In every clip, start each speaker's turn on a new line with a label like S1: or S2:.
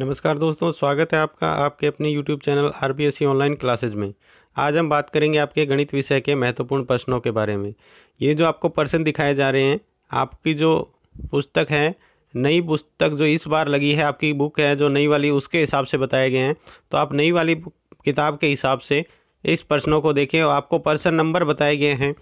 S1: नमस्कार दोस्तों स्वागत है आपका आपके अपने YouTube channel R B S C online classes में आज हम बात करेंगे आपके गणित विषय के महत्वपूर्ण प्रश्नों के बारे में ये जो आपको प्रश्न दिखाए जा रहे हैं आपकी जो पुस्तक है नई पुस्तक जो इस बार लगी है आपकी बुक है जो नई वाली उसके हिसाब से बताए गए हैं तो आप नई वाली किताब के हिसाब से इस प्रश्नों को देखें और आपको प्रश्न नंबर बताए गए हैं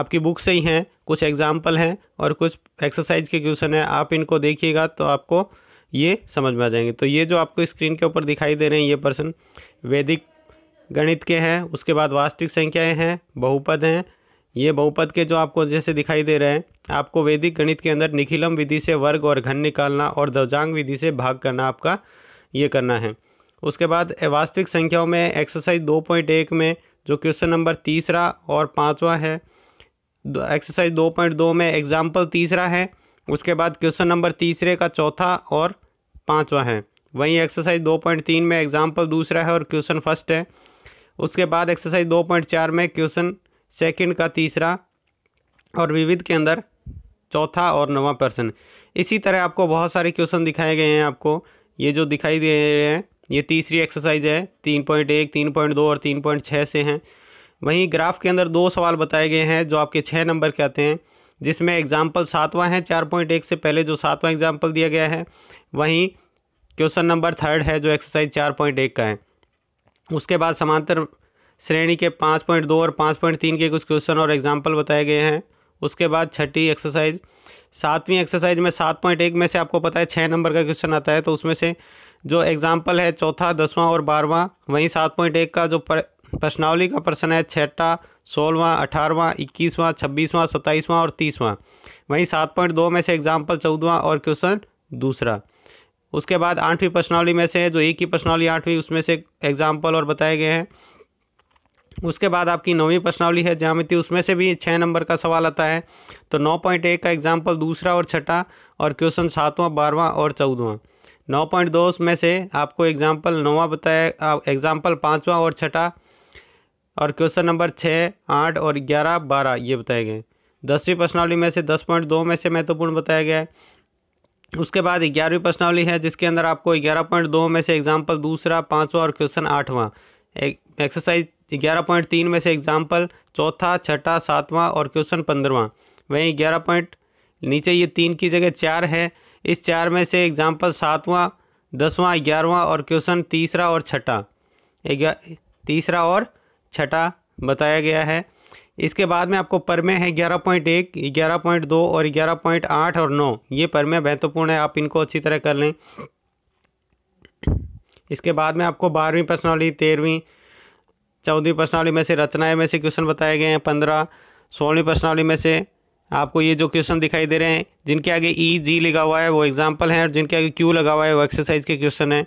S1: आपकी बुक से ही हैं कुछ एग्जाम्पल हैं और कुछ एक्सरसाइज के क्वेश्चन हैं आप इनको देखिएगा तो आपको ये समझ में आ जाएंगे तो ये जो आपको स्क्रीन के ऊपर दिखाई दे रहे हैं ये पर्सन वैदिक गणित के हैं उसके बाद वास्तविक संख्याएं हैं बहुपद हैं ये बहुपद के जो आपको जैसे दिखाई दे रहे हैं आपको वैदिक गणित के अंदर निखिलम विधि से वर्ग और घन निकालना और दवजांग विधि से भाग करना आपका ये करना है उसके बाद वास्तविक संख्याओं में एक्सरसाइज दो पॉइंट एक में जो क्वेश्चन नंबर तीसरा और पाँचवा है एक्सरसाइज दो पॉइंट दो में एग्जाम्पल तीसरा है उसके बाद क्वेश्चन नंबर तीसरे का चौथा और पाँचवा है वहीं एक्सरसाइज दो पॉइंट तीन में एग्जाम्पल दूसरा है और क्वेश्चन फर्स्ट है उसके बाद एक्सरसाइज दो पॉइंट चार में क्वेश्चन सेकंड का तीसरा और विविध के अंदर चौथा और नवा पर्सन इसी तरह आपको बहुत सारे क्वेश्चन दिखाए गए हैं आपको ये जो दिखाई दे रहे हैं ये तीसरी एक्सरसाइज है तीन पॉइंट एक तीन पॉइंट दो और तीन पॉइंट छः से हैं वहीं ग्राफ के अंदर दो सवाल बताए गए हैं जो आपके छः नंबर के आते हैं जिसमें एग्जाम्पल सातवां है चार पॉइंट एक से पहले जो सातवां एग्जाम्पल दिया गया है वहीं क्वेश्चन नंबर थर्ड है जो एक्सरसाइज चार पॉइंट एक का है उसके बाद समांतर श्रेणी के पाँच पॉइंट दो और पाँच पॉइंट तीन के कुछ क्वेश्चन और एग्जाम्पल बताए गए हैं उसके बाद छठी एक्सरसाइज सातवीं एक्सरसाइज में सात पॉइंट एक में से आपको पता है छः नंबर का क्वेश्चन आता है तो उसमें से जो एग्जाम्पल है चौथा दसवां और बारहवां वहीं सात पॉइंट एक का जो प्रश्नावली का प्रश्न है छठा सोलहवां अठारहवां इक्कीसवां छब्बीसवां सत्ताईसवां और तीसवां वहीं सात पॉइंट दो में से एग्जाम्पल चौदवा और क्वेश्चन दूसरा उसके बाद आठवीं पर्सनॉली में से जो एक ही पर्सनॉली आठवीं उसमें से एग्जाम्पल और बताए गए हैं उसके बाद आपकी नौवीं पर्सनॉली है जामिति उसमें से भी छः नंबर का सवाल आता है तो नौ पॉइंट एक का एग्जाम्पल दूसरा और छठा और क्वेश्चन सातवां बारहवां और चौदवा नौ पॉइंट दो में से आपको एग्जाम्पल नौवा बताया एग्जाम्पल पाँचवा और छठा और क्वेश्चन नंबर छः आठ और ग्यारह बारह ये बताए गए दसवीं पर्सनॉली में से दस पॉइंट दो में से महत्वपूर्ण बताया गया है उसके बाद ग्यारहवीं प्रश्नावली है जिसके अंदर आपको ग्यारह पॉइंट दो में से एग्जाम्पल दूसरा पाँचवा और क्वेश्चन आठवां एक्सरसाइज ग्यारह पॉइंट तीन में से एग्जाम्पल चौथा छठा सातवां और क्वेश्चन पंद्रवा वहीं ग्यारह पॉइंट नीचे ये तीन की जगह चार है इस चार में से एग्जाम्पल सातवां दसवां ग्यारहवां और क्वेश्चन तीसरा और छठा तीसरा और छठा बताया गया है इसके बाद में आपको परमे है ग्यारह पॉइंट एक ग्यारह पॉइंट दो और ग्यारह पॉइंट आठ और नौ ये परमे महत्वपूर्ण है आप इनको अच्छी तरह कर लें इसके बाद में आपको बारहवीं पर्सनॉली तेरहवीं चौदहवीं पर्सनॉली में से रचनाएं में से क्वेश्चन बताए गए हैं पंद्रह सोलहवीं पर्सनॉली में से आपको ये जो क्वेश्चन दिखाई दे रहे हैं जिनके आगे ई e, जी लगा हुआ है वो एग्जाम्पल हैं और जिनके आगे क्यू लगा हुआ है वो एक्सरसाइज के क्वेश्चन हैं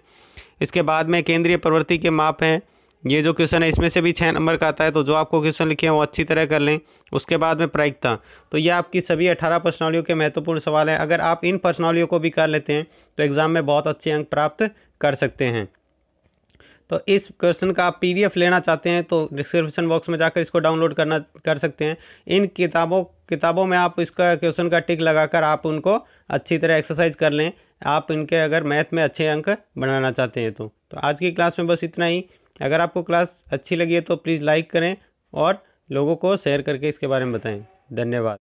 S1: इसके बाद में केंद्रीय प्रवृत्ति के माप हैं ये जो क्वेश्चन है इसमें से भी छः नंबर का आता है तो जो आपको क्वेश्चन लिखे हैं वो अच्छी तरह कर लें उसके बाद में प्रायिकता तो ये आपकी सभी अठारह पर्सनौलियों के महत्वपूर्ण सवाल हैं अगर आप इन पर्सनौलियों को भी कर लेते हैं तो एग्ज़ाम में बहुत अच्छे अंक प्राप्त कर सकते हैं तो इस क्वेश्चन का आप पी लेना चाहते हैं तो डिस्क्रिप्शन बॉक्स में जाकर इसको डाउनलोड करना कर सकते हैं इन किताबों किताबों में आप इसका क्वेश्चन का टिक लगाकर आप उनको अच्छी तरह एक्सरसाइज कर लें आप इनके अगर मैथ में अच्छे अंक बनाना चाहते हैं तो, तो आज की क्लास में बस इतना ही अगर आपको क्लास अच्छी लगी है तो प्लीज़ लाइक करें और लोगों को शेयर करके इसके बारे में बताएं धन्यवाद